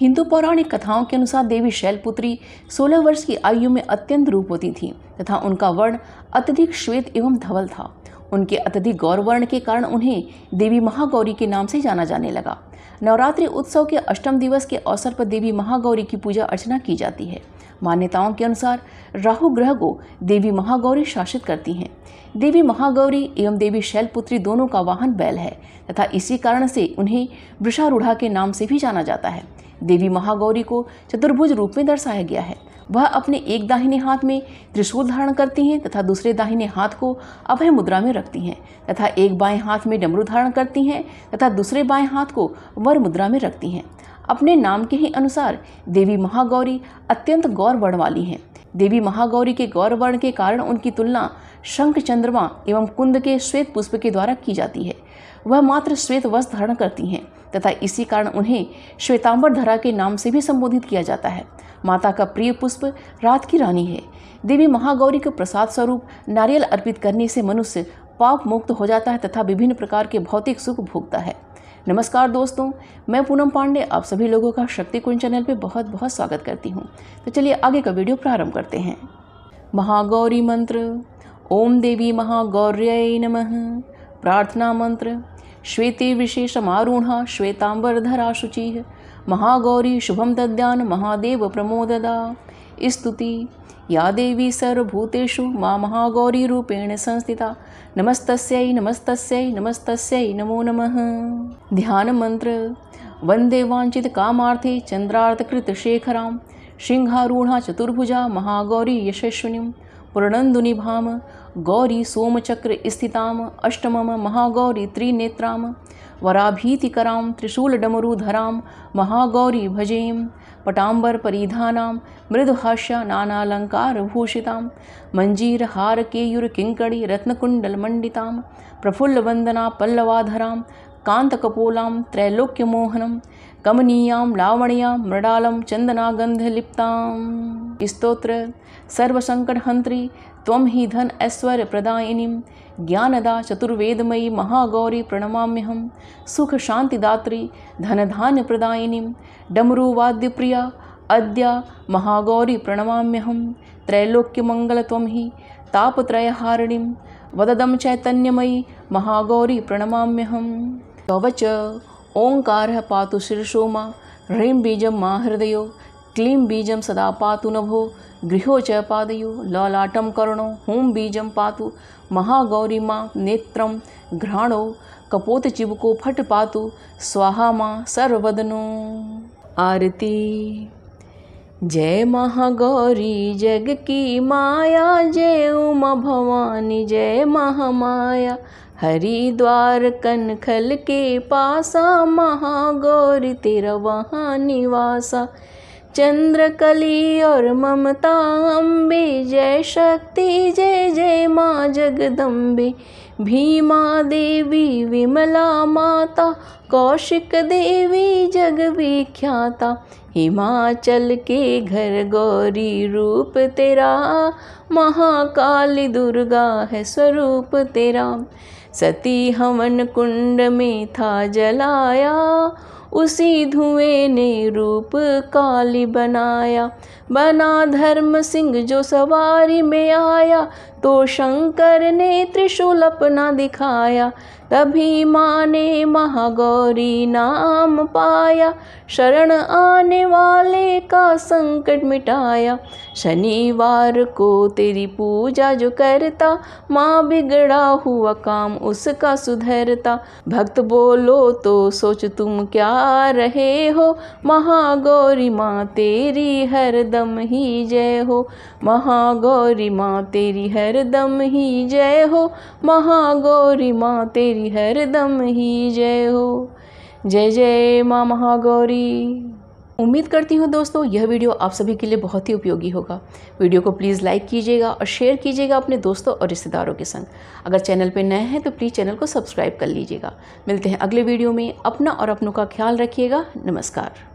हिंदू पौराणिक कथाओं के अनुसार देवी शैलपुत्री 16 वर्ष की आयु में अत्यंत रूपवती थी तथा उनका वर्ण अत्यधिक श्वेत एवं धवल था उनके अत्यधिक गौरवर्ण के कारण उन्हें देवी महागौरी के नाम से जाना जाने लगा नवरात्रि उत्सव के अष्टम दिवस के अवसर पर देवी महागौरी की पूजा अर्चना की जाती है मान्यताओं के अनुसार राहु ग्रह को देवी महागौरी शासित करती हैं देवी महागौरी एवं देवी शैलपुत्री दोनों का वाहन बैल है तथा इसी कारण से उन्हें वृषारूढ़ा के नाम से भी जाना जाता है देवी महागौरी को चतुर्भुज रूप में दर्शाया गया है वह अपने एक दाहिने हाथ में त्रिशूल धारण करती हैं तथा दूसरे दाहिने हाथ को अभय मुद्रा में रखती हैं तथा एक बाएं हाथ में डमरू धारण करती हैं तथा दूसरे बाएं हाथ को वर मुद्रा में रखती हैं अपने नाम के ही अनुसार देवी महागौरी अत्यंत गौर वर्ण वाली हैं देवी महागौरी के गौर वर्ण के कारण उनकी तुलना शंख चंद्रमा एवं कुंद के श्वेत पुष्प के द्वारा की जाती है वह मात्र श्वेत वस्त्र धारण करती हैं तथा इसी कारण उन्हें श्वेतांबर धरा के नाम से भी संबोधित किया जाता है माता का प्रिय पुष्प रात की रानी है देवी महागौरी को प्रसाद स्वरूप नारियल अर्पित करने से मनुष्य पाप मुक्त हो जाता है तथा विभिन्न प्रकार के भौतिक सुख भोगता है नमस्कार दोस्तों मैं पूनम पांडे आप सभी लोगों का शक्ति कुंज चैनल पर बहुत बहुत स्वागत करती हूँ तो चलिए आगे का वीडियो प्रारंभ करते हैं महागौरी मंत्र ओम देवी महागौर्य नमः प्रार्थना मंत्र श्वेते विशेषमारूढ़ा श्वेतांबरधरा शुचि महागौरी शुभम दद्यान महादेव प्रमोददा स्तुति या देवी सर्वभूतेषु मा महागौरीरूपेण संस्थिता नमस्तस्यै नमस्तस्यै नमस्तस्यै नमो नमः ध्यानमन्त्र वन्दे कामार्थे चन्द्रार्थकृतशेखरां सिंहारूढा चतुर्भुजा महागौरी गौरी सोमचक्र स्थिताम् अष्टमं महागौरी त्रिनेत्रां वराभीतिकरां महागौरी भजेम पटाम्बरपरिधानां नानालङ्कारभूषितां मञ्जीरहारकेयुरकिङ्कणीरत्नकुण्डलमण्डितां प्रफुल्लवन्दनापल्लवाधरां कान्तकपोलां त्रैलोक्यमोहनं कमनीयां लावण्यां मृडालं चन्दनागन्धलिप्तां स्तोत्र सर्वसङ्कटहन्त्री त्वं हि धन ऐश्वर्यप्रदायिनीं ज्ञानदा चतुर्वेदमयी महागौरी प्रणमाम्यहं सुखशान्तिदात्री धनधान्यप्रदायिनीं डमरुवाद्यप्रिया अद्या महागौरीप्रणमाम्यहं त्रैलोक्यमङ्गलत्वं हि तापत्रयहारिणीं वददं चैतन्यमयी प्रणमाम्यहम् कवच ओंकार पातु शीर्षो माँ ह्रीं बीजं मा हृदयो क्लीं बीजं सदा पातु नभो गृहो च पादयो ललाटं कर्णो हुं बीजं पातु महागौरी मा नेत्रं घ्राणो कपोतचिबुको फट् पातु स्वाहा मा सर्वदनो आरती जय महागौरी जग की माया जय उमा भवानी जय महामाया हरिद्वार कनखल के पासा महागौर तेरा वहाँ निवासा चंद्रकली और ममता अम्बे जय शक्ति जय जय माँ जगदम्बे भीमा देवी विमला माता कौशिक देवी जग विख्याता हिमाचल के घर गौरी रूप तेरा महाकाली दुर्गा है स्वरूप तेरा सती हवन कुंड में था जलाया उसी धुएं ने रूप काली बनाया बना धर्म सिंह जो सवारी में आया तो शंकर ने त्रिशूल अपना दिखाया तभी माँ ने महागौरी नाम पाया शरण आने वाले का संकट मिटाया शनिवार को तेरी पूजा जो करता माँ बिगड़ा हुआ काम उसका सुधरता भक्त बोलो तो सोच तुम क्या रहे हो महागौरी माँ तेरी हर दम ही जय हो महागौरी माँ तेरी हर हर दम ही जय हो महागौरी माँ तेरी हर दम ही जय हो जय जय माँ महागौरी उम्मीद करती हूँ दोस्तों यह वीडियो आप सभी के लिए बहुत ही उपयोगी होगा वीडियो को प्लीज़ लाइक कीजिएगा और शेयर कीजिएगा अपने दोस्तों और रिश्तेदारों के संग अगर चैनल पर नए हैं तो प्लीज़ चैनल को सब्सक्राइब कर लीजिएगा मिलते हैं अगले वीडियो में अपना और अपनों का ख्याल रखिएगा नमस्कार